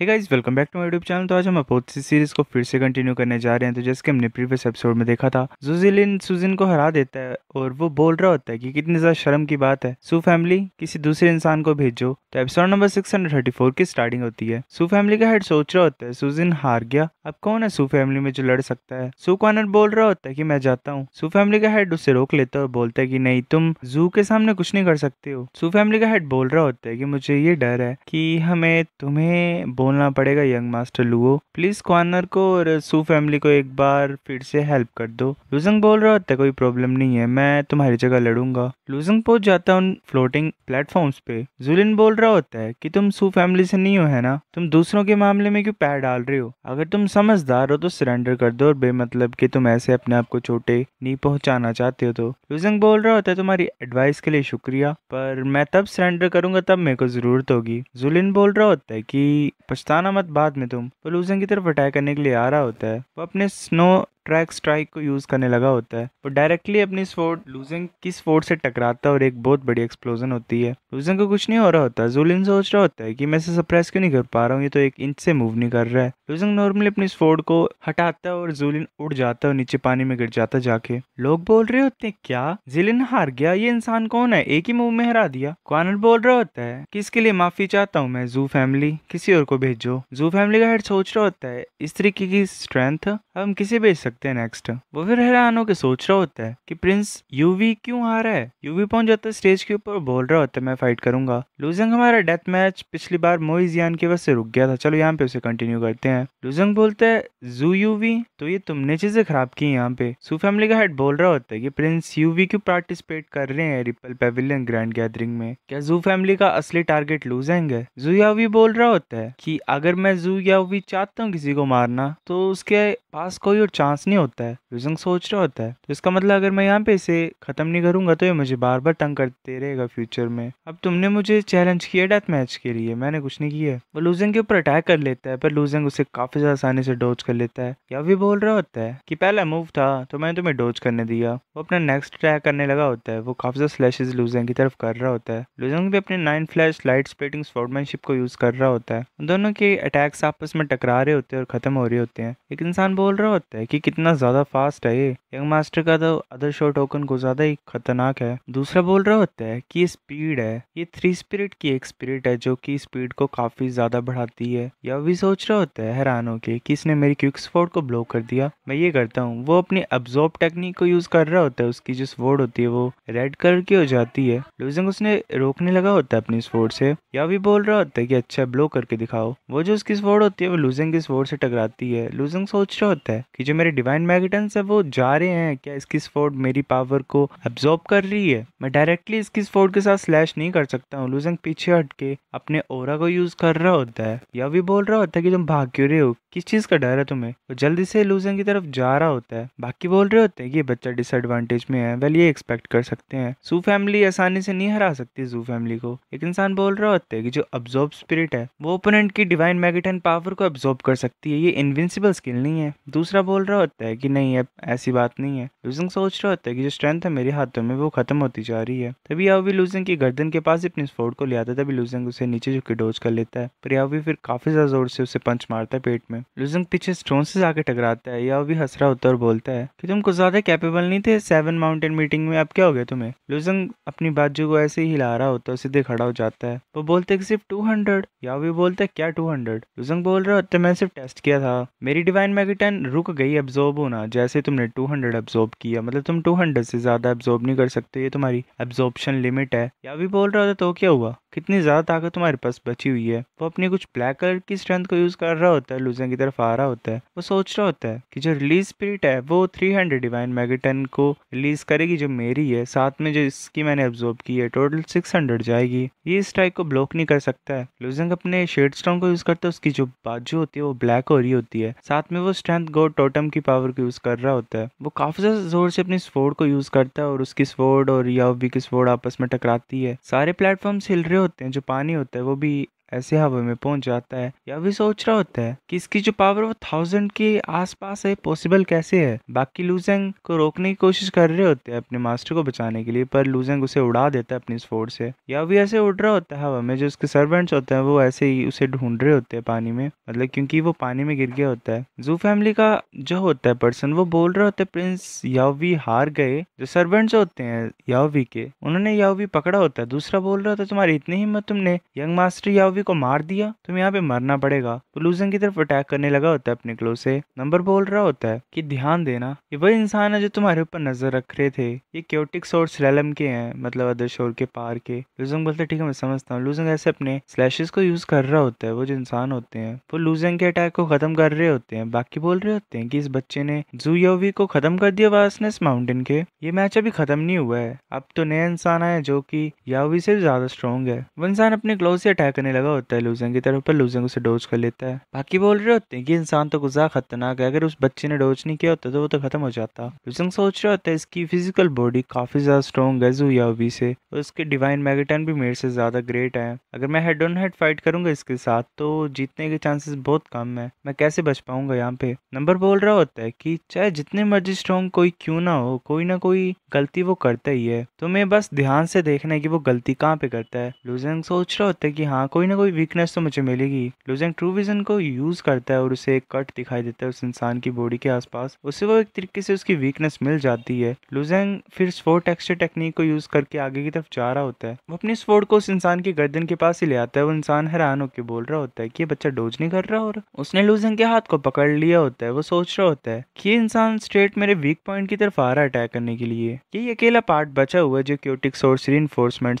hey guys welcome back to my YouTube channel तो आज हम अपोज सीरीज को फिर से कंटिन्यू करने जा रहे हैं तो जैसे कि हमने प्रीवियस एपिसोड में देखा था जुजिलिन सुजिन को हरा देता है और वो बोल रहा होता है कि कितनी ज्यादा शर्म की बात है सू फैमिली किसी दूसरे इंसान को भेजो तो एपिसोड नंबर सिक्स की स्टार्टिंग होती है सू फैमिली का हेड सोच रहा होता है सुजिन हार गया अब कौन है सू फैमिली में जो लड़ सकता है सू कॉनर बोल रहा होता है की मैं जाता हूँ सू फैमिली का हेड उससे रोक लेता है और बोलता है की नहीं तुम जू के सामने कुछ नहीं कर सकते हो सू फैमिली का हेड बोल रहा होता है की मुझे ये डर है की हमें तुम्हें बोलना पड़ेगा यंग मास्टर लुओ प्लीज क्वानर को और सू फैमिली को एक बार फिर से हेल्प कर दो लूजंग बोल रहा होता है कोई प्रॉब्लम नहीं है मैं तुम्हारी जगह लड़ूंगा लूजंग पहुंच जाता है उन फ्लोटिंग प्लेटफॉर्म पे जुलिन बोल रहा होता है की तुम सू फैमिली से नहीं हो है ना तुम दूसरों के मामले में क्यों पैर डाल रहे हो अगर तुम समझदार हो तो सरेंडर कर दो और बेमतलब की तुम ऐसे अपने आप को छोटे नहीं पहुंचाना चाहते हो तो लूजंग बोल रहा होता है तुम्हारी एडवाइस के लिए शुक्रिया पर मैं तब सरेंडर करूंगा तब मेरे को जरूरत होगी जुलिन बोल रहा होता है कि पछताना मत बाद में तुम लूजन की तरफ अटैक करने के लिए आ रहा होता है वो अपने स्नो ट्रैक स्ट्राइक को यूज़ करने लगा होता है वो डायरेक्टली अपनी स्पोर्ट लूजिंग की स्पोर्ट से टकराता है और एक बहुत बड़ी एक्सप्लोजन होती है लूजिंग को कुछ नहीं हो रहा होता जुलिन सोच रहा होता है कि मैं इसे सप्रेस क्यों नहीं कर पा रहा हूँ ये तो एक इंच से मूव नहीं कर रहा है लूजिंग नॉर्मली अपनी स्पोर्ट को हटाता है और जुलिन उड़ जाता है और नीचे पानी में गिर जाता जाके लोग बोल रहे होते हैं क्या जिलिन हार गया ये इंसान कौन है एक ही मूव में हरा दिया कॉर्नर बोल रहा होता है कि इसके लिए माफी चाहता हूँ मैं जू फैमिली किसी और को भेजो जू फैमिली का हेड सोच रहा होता है इस तरीके की स्ट्रेंथ हम किसे भेज सकते सकते हैं नेक्स्ट वो फिर हैरान होकर सोच रहा होता है कि प्रिंस यूवी क्यों आ रहा है यूवी पहुंच जाता है स्टेज के ऊपर बोल रहा होता है मैं फाइट करूंगा लूजंग हमारा डेथ मैच पिछली बार मोइजियान की वजह से रुक गया था चलो यहाँ पे उसे कंटिन्यू करते हैं लूजंग बोलता है जू यूवी तो ये तुमने चीजें खराब की यहाँ पे सू फैमिली का हेड बोल रहा होता है कि प्रिंस यूवी क्यों पार्टिसिपेट कर रहे हैं रिपल पेविलियन ग्रैंड गैदरिंग में क्या जू फैमिली का असली टारगेट लूजंग है जू यावी बोल रहा होता है कि अगर मैं जू यावी चाहता हूँ किसी को मारना तो उसके पास कोई और चांस नहीं होता है रीजन सोच रहा होता है तो इसका मतलब अगर मैं यहाँ पे इसे खत्म नहीं करूंगा तो ये मुझे बार बार तंग करते रहेगा फ्यूचर में अब तुमने मुझे चैलेंज किया डेथ मैच के लिए मैंने कुछ नहीं किया वो लूजिंग के ऊपर अटैक कर लेता है पर लूजिंग उसे काफी ज्यादा आसानी से डोज कर लेता है या भी बोल रहा होता है कि पहला मूव था तो मैंने तुम्हें डोज करने दिया वो अपना नेक्स्ट अटैक करने लगा होता है वो काफी ज्यादा स्लैशेज लूजिंग की तरफ कर रहा होता है लूजिंग भी अपने nine flash light splatting sportsmanship को यूज कर रहा होता है दोनों के अटैक्स आपस में टकरा रहे होते हैं और खत्म हो रहे होते हैं एक इंसान बोल रहा होता है कि कितना ज़्यादा फास्ट है ये यंग मास्टर का तो अदर शो टोकन को ज़्यादा ही खतरनाक है दूसरा बोल रहा होता है कि ये स्पीड है ये थ्री स्पिरिट की एक स्पिरिट है जो कि स्पीड को काफ़ी ज़्यादा बढ़ाती है यह भी सोच रहा होता है हैरान होके कि इसने मेरी क्विक स्पोर्ट को ब्लॉक कर दिया मैं ये करता हूँ वो अपनी अब्जॉर्ब टेक्निक को यूज़ कर रहा होता है उसकी जो स्पोर्ट होती है वो रेड कलर की हो जाती है लूजिंग उसने रोकने लगा होता है अपनी स्पोर्ट से यह भी बोल रहा होता है कि अच्छा ब्लॉक करके दिखाओ वो जो उसकी स्पोर्ट होती है वो लूजिंग की स्पोर्ट से टकराती है लूजिंग सोच रहा होता है कि जो मेरे डिवाइन मैगटन है वो जा रहे हैं क्या स्किस फोर्ड मेरी पावर को एब्जॉर्ब कर रही है मैं डायरेक्टली स्किस फोर्ड के साथ स्लैश नहीं कर सकता हूँ लूजंग पीछे हट के अपने ओरा को यूज कर रहा होता है या भी बोल रहा होता है कि तुम भाग क्यों रहे हो किस चीज का डर है तुम्हें वो जल्दी से लूजंग की तरफ जा रहा होता है बाकी बोल रहे होते हैं कि बच्चा डिसएडवांटेज में है वेल ये एक्सपेक्ट कर सकते हैं सू फैमिली आसानी से नहीं हरा सकती जू फैमिली को एक इंसान बोल रहा होता है कि जो अब्जॉर्ब स्पिरिट है वो ओपोनेंट की डिवाइन मैगटन पावर को एब्जॉर्ब कर सकती है ये इनविंसिबल स्किल नहीं है दूसरा बोल रहा होता है कि नहीं अब ऐसी बात नहीं है लूजिंग सोच रहा होता है कि जो स्ट्रेंथ है मेरे हाथों में वो खत्म होती जा रही है तभी यावी लूजिंग की गर्दन के पास अपनी स्पोर्ट को ले आता तभी लूजिंग उसे नीचे जो डोज कर लेता है पर यावी फिर काफी ज्यादा जोर से उसे पंच मारता है पेट में लूजिंग पीछे स्टोन से जाके टकराता है यावी हंस रहा होता और बोलता है कि तुम कुछ ज्यादा कैपेबल नहीं थे सेवन माउंटेन मीटिंग में अब क्या हो गया तुम्हें लूजिंग अपनी बाजू को ऐसे ही हिला रहा होता है सीधे खड़ा हो जाता है वो बोलते है कि सिर्फ टू हंड्रेड यावी बोलता है क्या टू हंड्रेड लूजिंग बोल रहा होता है मैंने सिर्फ टेस्ट किया था मेरी डिवाइन मैगिटन रुक गई अब एब्जॉर्ब होना जैसे तुमने 200 हंड्रेड एब्जॉर्ब किया मतलब तुम 200 से ज़्यादा एब्जॉर्ब नहीं कर सकते ये तुम्हारी एब्जॉर्बशन लिमिट है या भी बोल रहा था तो क्या हुआ कितनी ज़्यादा ताकत तुम्हारे पास बची हुई है वो अपनी कुछ ब्लैक कलर की स्ट्रेंथ को यूज़ कर रहा होता है लूजन की तरफ आ रहा होता है वो सोच रहा होता है कि जो रिलीज स्पिरिट है वो 300 डिवाइन मेगाटन को रिलीज करेगी जो मेरी है साथ में जो इसकी मैंने एब्जॉर्ब की है टोटल 600 जाएगी ये स्ट्राइक को ब्लॉक नहीं कर सकता है लूजन अपने शेड स्टोन को यूज़ करता है उसकी जो बाजू होती है वो ब्लैक हो रही होती है साथ में वो स्ट्रेंथ गो टोटम की पावर को यूज़ कर रहा होता है वो काफ़ी ज़्यादा ज़ोर से अपनी स्वोर्ड को यूज़ करता है और उसकी स्वोर्ड और या की आपस में टकराती है सारे प्लेटफॉर्म्स हिल रहे होते हैं जो पानी होता है वो भी ऐसे हवा में पहुंच जाता है या भी सोच रहा होता है कि इसकी जो पावर वो थाउजेंड के आसपास है पॉसिबल कैसे है बाकी लूजेंग को रोकने की कोशिश कर रहे होते हैं अपने मास्टर को बचाने के लिए पर लूजेंग उसे उड़ा देता है अपनी स्पोर्ट से या भी ऐसे उड़ रहा होता है हवा में जो उसके सर्वेंट्स होते हैं वो ऐसे ही उसे ढूंढ रहे होते हैं पानी में मतलब क्योंकि वो पानी में गिर गया होता है जू फैमिली का जो होता है पर्सन वो बोल रहे होते हैं प्रिंस यावी हार गए जो सर्वेंट्स होते हैं यावी के उन्होंने यावी पकड़ा होता है दूसरा बोल रहा होता है तुम्हारी इतनी हिम्मत तुमने यंग मास्टर यावी ओवी को मार दिया तुम तो यहाँ पे मरना पड़ेगा तो लूजन की तरफ अटैक करने लगा होता है अपने क्लो से नंबर बोल रहा होता है कि ध्यान देना ये वही इंसान है जो तुम्हारे ऊपर नजर रख रहे थे ये क्योटिक सोर्स रेलम के हैं मतलब अदर शोर के पार के लूजंग बोलते ठीक है मैं समझता हूँ लूजंग ऐसे अपने स्लैशेस को यूज कर रहा होता है वो जो इंसान होते हैं वो लूजंग के अटैक को खत्म कर रहे होते हैं बाकी बोल रहे होते हैं कि इस बच्चे ने जूयोवी को खत्म कर दिया वासनेस माउंटेन के ये मैच अभी खत्म नहीं हुआ है अब तो नया इंसान आया जो की यावी से ज्यादा स्ट्रॉन्ग है वो इंसान अपने क्लोज से अटैक करने लगा लगा होता है लूजन की तरफ पर लूजन उसे डोज कर लेता है बाकी बोल रहे होते हैं कि इंसान तो गुजार खतरनाक है अगर उस बच्चे ने डोज नहीं किया होता तो वो तो खत्म हो जाता लूजन सोच रहा होता है इसकी फिजिकल बॉडी काफी ज्यादा स्ट्रॉन्ग है जूयावी से और उसके डिवाइन मैगेटन भी मेरे से ज्यादा ग्रेट है अगर मैं हेड ऑन हेड फाइट करूंगा इसके साथ तो जीतने के चांसेस बहुत कम है मैं कैसे बच पाऊंगा यहाँ पे नंबर बोल रहा होता है कि चाहे जितने मर्जी स्ट्रॉन्ग कोई क्यों ना हो कोई ना कोई गलती वो करता ही है तुम्हें बस ध्यान से देखना है कि वो गलती कहाँ पे करता है लूजेंग सोच रहा होता है कि हाँ कोई ना कोई वीकनेस तो मुझे मिलेगी लूजेंग ट्रू विजन को यूज करता है और उसे एक कट दिखाई देता है उस इंसान की बॉडी के आसपास उसे वो एक तरीके से उसकी वीकनेस मिल जाती है लुजेंग फिर स्पोर्ट टेक्सचर टेक्निक को यूज करके आगे की तरफ जा रहा होता है वो अपने स्पोर्ट को उस इंसान की गर्दन के पास ही ले आता है वो इंसान हैरान होकर बोल रहा होता है कि ये बच्चा डोज नहीं कर रहा और उसने लुजेंग के हाथ को पकड़ लिया होता है वो सोच रहा होता है कि ये इंसान स्ट्रेट मेरे वीक पॉइंट की तरफ आ रहा है अटैक करने के लिए यही ये अकेला पार्ट बचा हुआ है जो क्योटिक सोर्स री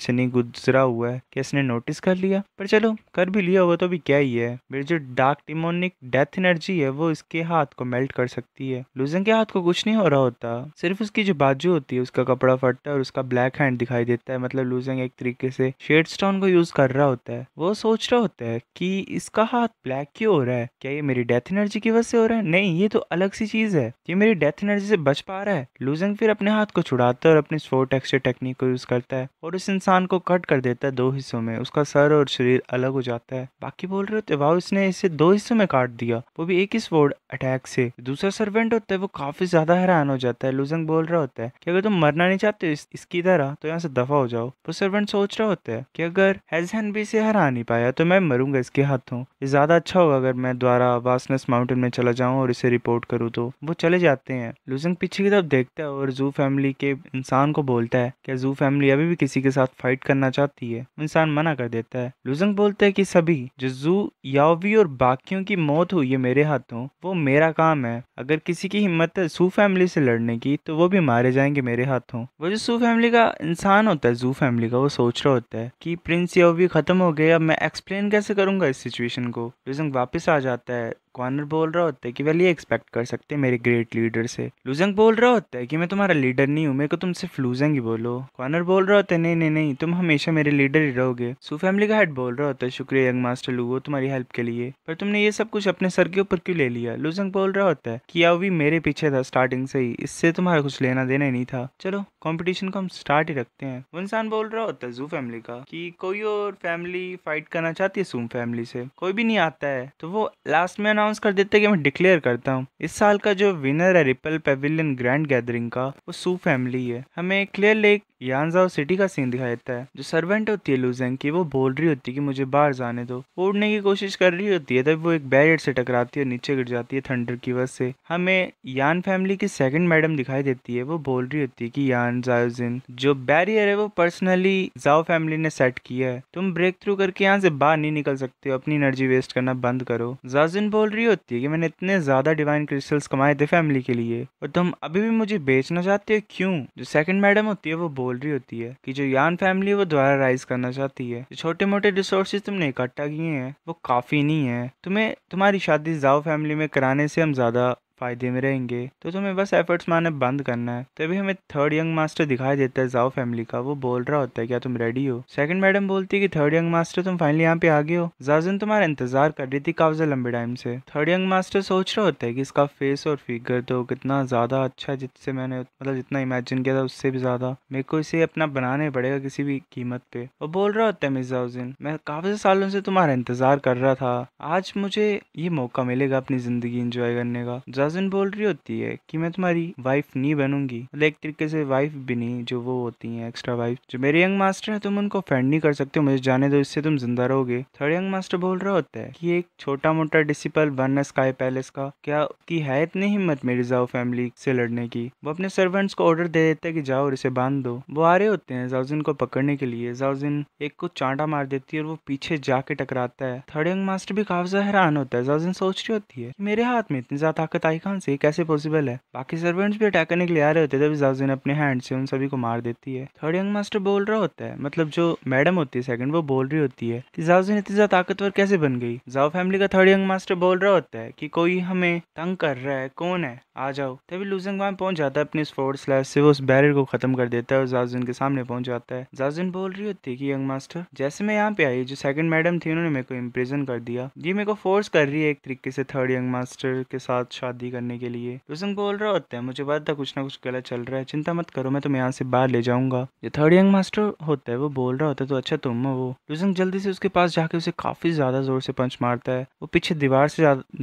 से नहीं गुजरा हुआ है कि इसने नोटिस कर लिया पर चलो कर भी लिया होगा तो भी क्या ही है मेरी जो डार्क टिमोनिक डेथ एनर्जी है वो इसके हाथ को मेल्ट कर सकती है लूजन के हाथ को कुछ नहीं हो रहा होता सिर्फ उसकी जो बाजू होती है उसका कपड़ा फटता है और उसका ब्लैक हैंड दिखाई देता है मतलब लूजन एक तरीके से शेड स्टोन को यूज कर रहा होता है वो सोच रहा होता है कि इसका हाथ ब्लैक क्यों हो रहा है क्या ये मेरी डेथ एनर्जी की वजह से हो रहा है नहीं ये तो अलग सी चीज है ये मेरी डेथ एनर्जी से बच पा रहा है लूजन फिर अपने हाथ को छुड़ाता है और अपनी स्पोर्ट टेक्सचर टेक्निक को यूज़ करता है और उस इंसान को कट कर देता है दो हिस्सों में उसका सर और शरीर अलग हो जाता है बाकी बोल रहे होते तो वाह इसने इसे दो हिस्सों में काट दिया वो भी एक ही स्वोर्ड अटैक से दूसरा सर्वेंट होता है वो काफी ज्यादा हैरान हो जाता है लुजंग बोल रहा होता है कि अगर तुम मरना नहीं चाहते इस, इसकी तरह तो यहाँ से दफा हो जाओ वो सर्वेंट सोच रहा होता है कि अगर हेजहन भी इसे हरा नहीं पाया तो मैं मरूंगा इसके हाथों ये ज्यादा अच्छा होगा अगर मैं द्वारा वासनस माउंटेन में चला जाऊँ और इसे रिपोर्ट करूँ तो वो चले जाते हैं लुजंग पीछे की तरफ देखता है और जू फैमिली के इंसान को बोलता है कि जू फैमिली अभी भी किसी के साथ फाइट करना चाहती है इंसान मना कर देता है लुजंग बोलता है कि सभी जो जू यावी और बाकियों की मौत हुई है मेरे हाथों वो मेरा काम है अगर किसी की हिम्मत है जू फैमिली से लड़ने की तो वो भी मारे जाएंगे मेरे हाथों वो जो जू फैमिली का इंसान होता है जू फैमिली का वो सोच रहा होता है कि प्रिंस यावी खत्म हो गया अब मैं एक्सप्लेन कैसे करूंगा इस सिचुएशन को लुजंग वापस आ जाता है कॉर्नर बोल रहा होता है कि वेल ये एक्सपेक्ट कर सकते हैं मेरे ग्रेट लीडर से लूजंग बोल रहा होता है कि मैं तुम्हारा लीडर नहीं हूँ मेरे को तुम सिर्फ लूजंग ही बोलो कॉर्नर बोल रहा होता है नहीं नहीं नहीं तुम हमेशा मेरे लीडर ही रहोगे सू फैमिली का हेड बोल रहा होता है शुक्रिया यंग मास्टर लूगो तुम्हारी हेल्प के लिए पर तुमने ये सब कुछ अपने सर के ऊपर क्यों ले लिया लूजंग बोल रहा होता है कि अभी मेरे पीछे था स्टार्टिंग से ही इससे तुम्हारा कुछ लेना देना ही नहीं था चलो कॉम्पिटिशन को हम स्टार्ट ही रखते हैं वो इंसान बोल रहा होता है जू फैमिली का कि कोई और फैमिली फाइट करना चाहती है सूम फैमिली से कोई भी नहीं आता है तो वो लास्ट में अनाउंस कर देते कि मैं डिक्लेयर करता हूँ इस साल का जो विनर है रिपल पेविलियन ग्रैंड गैदरिंग का वो सू फैमिली है हमें क्लियर लेक यानजाओ सिटी का सीन दिखाई देता है जो सर्वेंट होती है लूजेंग की वो बोल रही होती है कि मुझे बाहर जाने दो वो उड़ने की कोशिश कर रही होती है तब वो एक बैरियर से टकराती है नीचे गिर जाती है थंडर की वजह से हमें यान फैमिली की सेकंड मैडम दिखाई देती है वो बोल रही होती है कि यान जायोजिन जो बैरियर है वो पर्सनली जाओ फैमिली ने सेट किया है तुम ब्रेक थ्रू करके यहाँ से बाहर नहीं निकल सकते हो अपनी एनर्जी वेस्ट करना बंद करो जाजिन बोल रही होती है कि मैंने इतने ज़्यादा डिवाइन क्रिस्टल्स कमाए थे फैमिली के लिए और तुम अभी भी मुझे बेचना चाहते हो क्यों जो सेकंड मैडम होती है वो बोल रही होती है कि जो यान फैमिली वो दोबारा राइज करना चाहती है जो छोटे मोटे रिसोर्सेज तुमने इकट्ठा किए हैं वो काफ़ी नहीं है तुम्हें तुम्हारी शादी जाओ फैमिली में कराने से हम ज़्यादा फ़ायदे में रहेंगे तो तुम्हें बस एफर्ट्स मारने बंद करना है तभी हमें थर्ड यंग मास्टर दिखाई देता है जाओ फैमिली का वो बोल रहा होता है क्या तुम रेडी हो सेकंड मैडम बोलती है कि थर्ड यंग मास्टर तुम फाइनली यहाँ पे आ गए हो जाजन तुम्हारा इंतजार कर रही थी काफ़ी लंबे टाइम से थर्ड यंग मास्टर सोच रहा होता है कि इसका फेस और फिगर तो कितना ज़्यादा अच्छा है जिससे मैंने मतलब जितना इमेजिन किया था उससे भी ज़्यादा मेरे को इसे अपना बनाने पड़ेगा किसी भी कीमत पे वो बोल रहा होता है मिस जाउजिन मैं काफ़ी सालों से तुम्हारा इंतजार कर रहा था आज मुझे ये मौका मिलेगा अपनी ज़िंदगी इंजॉय करने का कजन बोल रही होती है कि मैं तुम्हारी वाइफ नहीं बनूंगी एक तरीके से वाइफ भी नहीं जो वो होती है एक्स्ट्रा वाइफ जो मेरे यंग मास्टर है तुम उनको फ्रेंड नहीं कर सकते मुझे जाने दो इससे तुम जिंदा रहोगे थर्ड यंग मास्टर बोल रहा होता है कि एक छोटा मोटा डिसिपल बन स्काई पैलेस का क्या की है इतनी हिम्मत मेरी जाओ फैमिली से लड़ने की वो अपने सर्वेंट्स को ऑर्डर दे देते है कि जाओ और इसे बांध दो वो आ रहे होते हैं जाउजिन को पकड़ने के लिए जाउजिन एक को चांटा मार देती है और वो पीछे जाके टकराता है थर्ड यंग मास्टर भी काफी हैरान होता है जाउजिन सोच रही होती है मेरे हाथ में इतनी ज्यादा ताकत आई भाई खान से कैसे पॉसिबल है बाकी सर्वेंट्स भी अटैक करने के लिए आ रहे होते तभी जाउजिन अपने हैंड से उन सभी को मार देती है थर्ड यंग मास्टर बोल रहा होता है मतलब जो मैडम होती है सेकंड वो बोल रही होती है कि जाउजिन इतनी ज्यादा ताकतवर कैसे बन गई जाओ फैमिली का थर्ड यंग मास्टर बोल रहा होता है की कोई हमें तंग कर रहा है कौन है आ जाओ तभी लूजिंग वहां पहुंच जाता है अपने स्पोर्ट्स स्लैश से वो उस बैरियर को खत्म कर देता है और जाउजिन के सामने पहुंच जाता है जाउजिन बोल रही होती है कि यंग मास्टर जैसे मैं यहाँ पे आई जो सेकंड मैडम थी उन्होंने मेरे को इम्प्रेजन कर दिया ये मेरे को फोर्स कर रही है एक तरीके से थर्ड यंग मास्टर के साथ शादी शादी करने के लिए रोशन को बोल रहा होता है मुझे बात था कुछ ना कुछ गलत चल रहा है चिंता मत करो मैं तुम्हें यहाँ से बाहर ले जाऊंगा जो थर्ड यंग मास्टर होता है वो बोल रहा होता है तो अच्छा तुम वो रोशन जल्दी से उसके पास जाके उसे काफी ज्यादा जोर से पंच मारता है वो पीछे दीवार से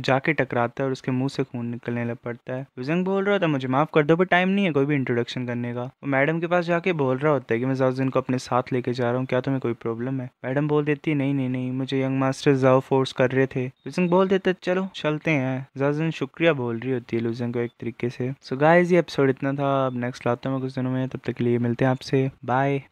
जाके टकराता है और उसके मुंह से खून निकलने लग पड़ता है रोशन बोल रहा होता है मुझे माफ कर दो पर टाइम नहीं है कोई भी इंट्रोडक्शन करने का वो मैडम के पास जाके बोल रहा होता है कि मैं जाउजिन को अपने साथ लेके जा रहा हूँ क्या तुम्हें कोई प्रॉब्लम है मैडम बोल देती है नहीं नहीं नहीं मुझे यंग मास्टर जाओ फोर्स कर रहे थे रोशन बोल देते चलो चलते हैं जाउजिन शुक्रिया बोल बोल रही होती है लूजन को एक तरीके से सो so गाइस ये एपिसोड इतना था अब नेक्स्ट लाता हूँ कुछ दिनों में तब तक के लिए मिलते हैं आपसे बाय